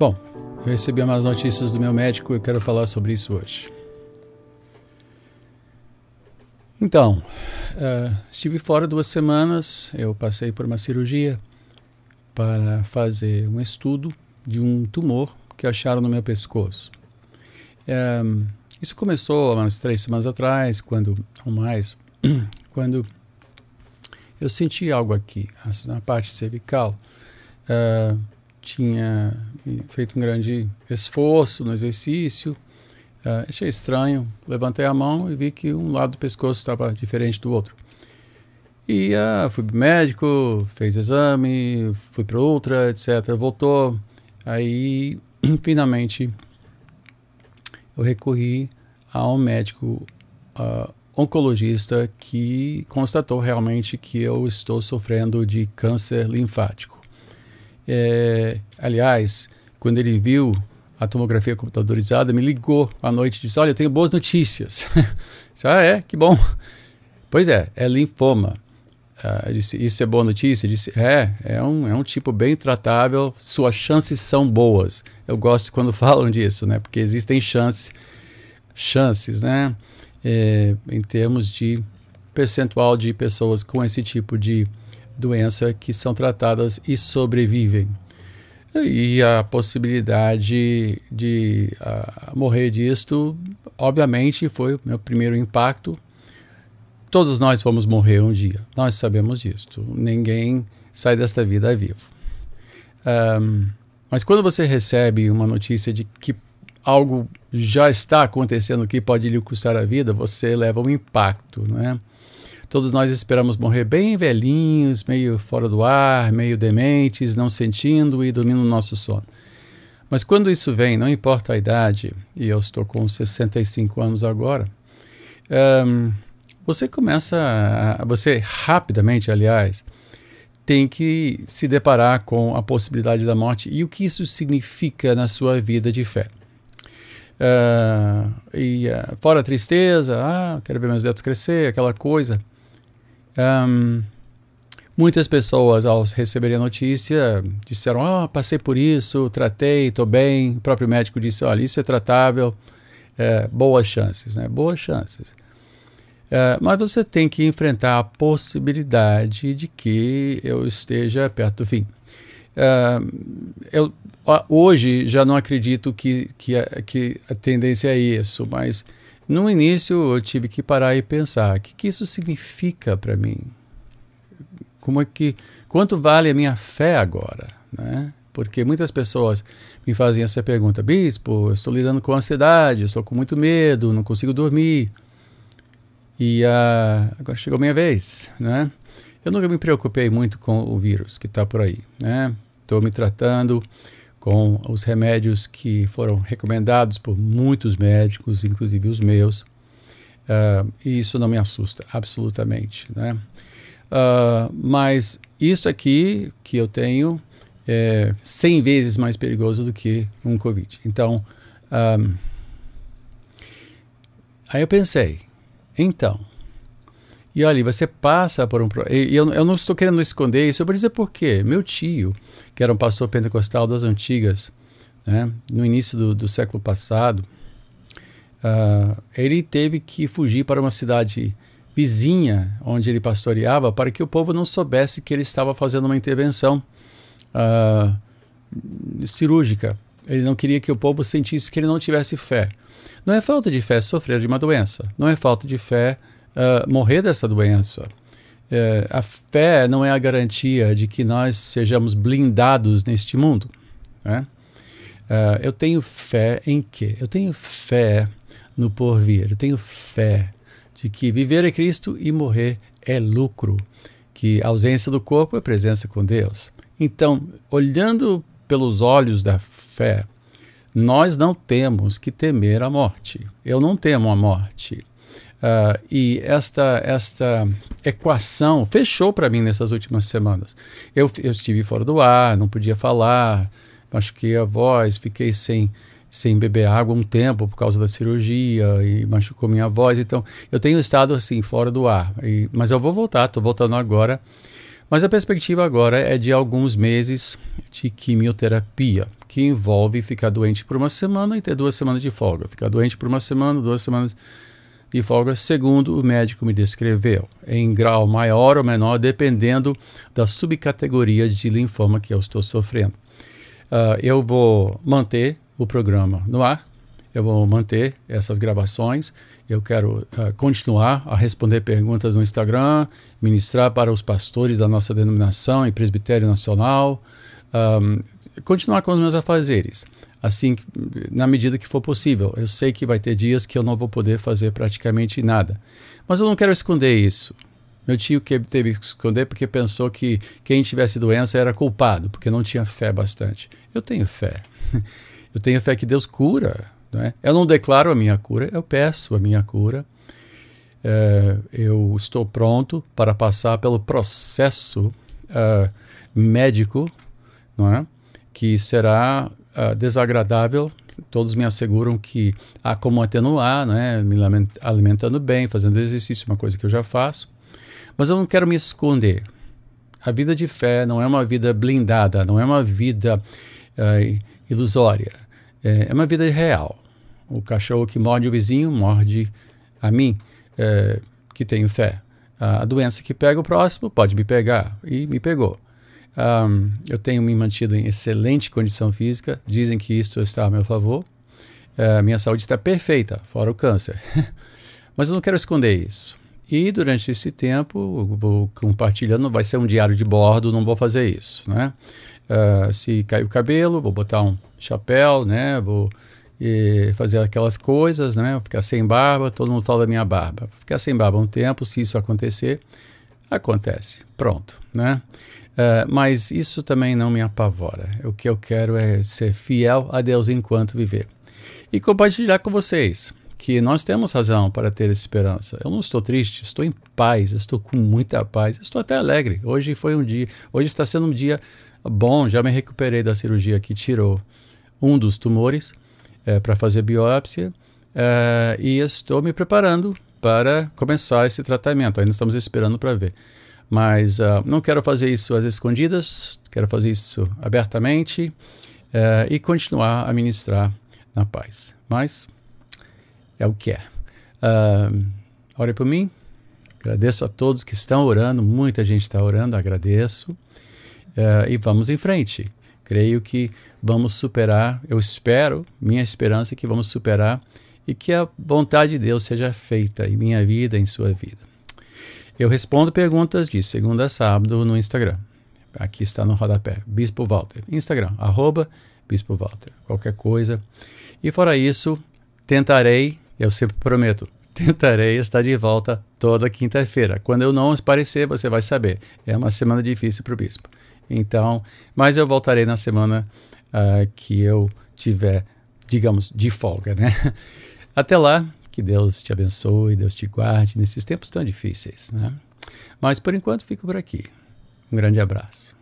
Bom, eu recebi umas notícias do meu médico e eu quero falar sobre isso hoje. Então, uh, estive fora duas semanas, eu passei por uma cirurgia para fazer um estudo de um tumor que acharam no meu pescoço. É, isso começou há umas três semanas atrás, quando, ou mais, quando eu senti algo aqui, na parte cervical. É, tinha feito um grande esforço no exercício, é, achei estranho. Levantei a mão e vi que um lado do pescoço estava diferente do outro. E uh, fui pro médico, fez exame, fui para outra, etc. Voltou. Aí, finalmente, eu recorri a um médico uh, oncologista que constatou realmente que eu estou sofrendo de câncer linfático. É, aliás, quando ele viu a tomografia computadorizada, me ligou à noite e disse: Olha, eu tenho boas notícias. disse, ah, é? Que bom. Pois é, é linfoma. Ah, disse, isso é boa notícia? disse, é, é um, é um tipo bem tratável, suas chances são boas. Eu gosto quando falam disso, né? Porque existem chances, chances, né? É, em termos de percentual de pessoas com esse tipo de doença que são tratadas e sobrevivem. E a possibilidade de uh, morrer disto, obviamente, foi o meu primeiro impacto, Todos nós vamos morrer um dia. Nós sabemos disso. Ninguém sai desta vida vivo. Um, mas quando você recebe uma notícia de que algo já está acontecendo que pode lhe custar a vida, você leva um impacto, não é? Todos nós esperamos morrer bem velhinhos, meio fora do ar, meio dementes, não sentindo e dormindo no nosso sono. Mas quando isso vem, não importa a idade, e eu estou com 65 anos agora, um, você começa, a, você rapidamente, aliás, tem que se deparar com a possibilidade da morte e o que isso significa na sua vida de fé. Uh, e uh, fora a tristeza, ah, quero ver meus netos crescer, aquela coisa. Um, muitas pessoas, ao receberem a notícia, disseram: Ah, oh, passei por isso, tratei, estou bem. O próprio médico disse: Olha, isso é tratável, é, boas chances, né? Boas chances. É, mas você tem que enfrentar a possibilidade de que eu esteja perto do fim. É, eu hoje já não acredito que, que, a, que a tendência é isso, mas no início eu tive que parar e pensar: o que, que isso significa para mim? Como é que, quanto vale a minha fé agora? Né? Porque muitas pessoas me fazem essa pergunta: Bispo, estou lidando com ansiedade, estou com muito medo, não consigo dormir. E uh, agora chegou minha vez, né? Eu nunca me preocupei muito com o vírus que está por aí, né? Estou me tratando com os remédios que foram recomendados por muitos médicos, inclusive os meus, uh, e isso não me assusta absolutamente, né? Uh, mas isso aqui que eu tenho é 100 vezes mais perigoso do que um Covid. Então, um, aí eu pensei, então. E olha, você passa por um. E eu, eu não estou querendo esconder isso, eu vou dizer por quê. Meu tio, que era um pastor pentecostal das antigas, né, no início do, do século passado, uh, ele teve que fugir para uma cidade vizinha onde ele pastoreava para que o povo não soubesse que ele estava fazendo uma intervenção uh, cirúrgica. Ele não queria que o povo sentisse que ele não tivesse fé. Não é falta de fé sofrer de uma doença. Não é falta de fé uh, morrer dessa doença. É, a fé não é a garantia de que nós sejamos blindados neste mundo. Né? Uh, eu tenho fé em quê? Eu tenho fé no porvir. Eu tenho fé de que viver é Cristo e morrer é lucro, que a ausência do corpo é presença com Deus. Então, olhando pelos olhos da fé, nós não temos que temer a morte. Eu não temo a morte. Uh, e esta, esta equação fechou para mim nessas últimas semanas. Eu, eu estive fora do ar, não podia falar, machuquei a voz, fiquei sem, sem beber água um tempo por causa da cirurgia e machucou minha voz. Então, eu tenho estado assim, fora do ar. E, mas eu vou voltar, estou voltando agora. Mas a perspectiva agora é de alguns meses de quimioterapia que envolve ficar doente por uma semana e ter duas semanas de folga. Ficar doente por uma semana, duas semanas de folga, segundo o médico me descreveu, em grau maior ou menor, dependendo da subcategoria de linfoma que eu estou sofrendo. Uh, eu vou manter o programa no ar, eu vou manter essas gravações, eu quero uh, continuar a responder perguntas no Instagram, ministrar para os pastores da nossa denominação e presbitério nacional, um, continuar com os meus afazeres, assim, na medida que for possível. Eu sei que vai ter dias que eu não vou poder fazer praticamente nada, mas eu não quero esconder isso. Meu tio que teve que esconder porque pensou que quem tivesse doença era culpado, porque não tinha fé bastante. Eu tenho fé. Eu tenho fé que Deus cura. Não é? Eu não declaro a minha cura, eu peço a minha cura. Eh, eu estou pronto para passar pelo processo uh, médico não é? que será uh, desagradável. Todos me asseguram que há como atenuar, né? me alimentando bem, fazendo exercício, uma coisa que eu já faço. Mas eu não quero me esconder. A vida de fé não é uma vida blindada, não é uma vida uh, ilusória. É, é, uma vida real. O cachorro que morde o vizinho morde a mim, eh, que tenho fé. A doença que pega o próximo pode me pegar e me pegou. Um, eu tenho me mantido em excelente condição física, dizem que isto está a meu favor. Uh, minha saúde está perfeita, fora o câncer. Mas eu não quero esconder isso. E durante esse tempo, vou compartilhando, vai ser um diário de bordo, não vou fazer isso, né? Uh, se cair o cabelo, vou botar um chapéu, né? Vou fazer aquelas coisas, né? Vou ficar sem barba, todo mundo fala da minha barba. Vou ficar sem barba um tempo, se isso acontecer, Acontece, pronto, né? Uh, mas isso também não me apavora. O que eu quero é ser fiel a Deus enquanto viver. E compartilhar com vocês que nós temos razão para ter esperança. Eu não estou triste, estou em paz, estou com muita paz, estou até alegre. Hoje foi um dia, hoje está sendo um dia bom, já me recuperei da cirurgia que tirou um dos tumores é, para fazer biópsia é, e estou me preparando para começar esse tratamento. Ainda estamos esperando para ver. Mas uh, não quero fazer isso às escondidas, quero fazer isso abertamente uh, e continuar a ministrar na paz. Mas é o que é. Uh, ore por mim. Agradeço a todos que estão orando, muita gente está orando, agradeço. Uh, e vamos em frente. Creio que vamos superar, eu espero, minha esperança é que vamos superar e que a vontade de Deus seja feita em minha vida, em sua vida. Eu respondo perguntas de segunda a sábado no Instagram. Aqui está no rodapé, Bispo Walter. Instagram, arroba Bispo Walter. Qualquer coisa. E fora isso, tentarei, eu sempre prometo, tentarei estar de volta toda quinta-feira. Quando eu não aparecer, você vai saber. É uma semana difícil para o bispo. Então, mas eu voltarei na semana uh, que eu tiver, digamos, de folga, né? Até lá, que Deus te abençoe, Deus te guarde nesses tempos tão difíceis. Né? Mas por enquanto fico por aqui. Um grande abraço.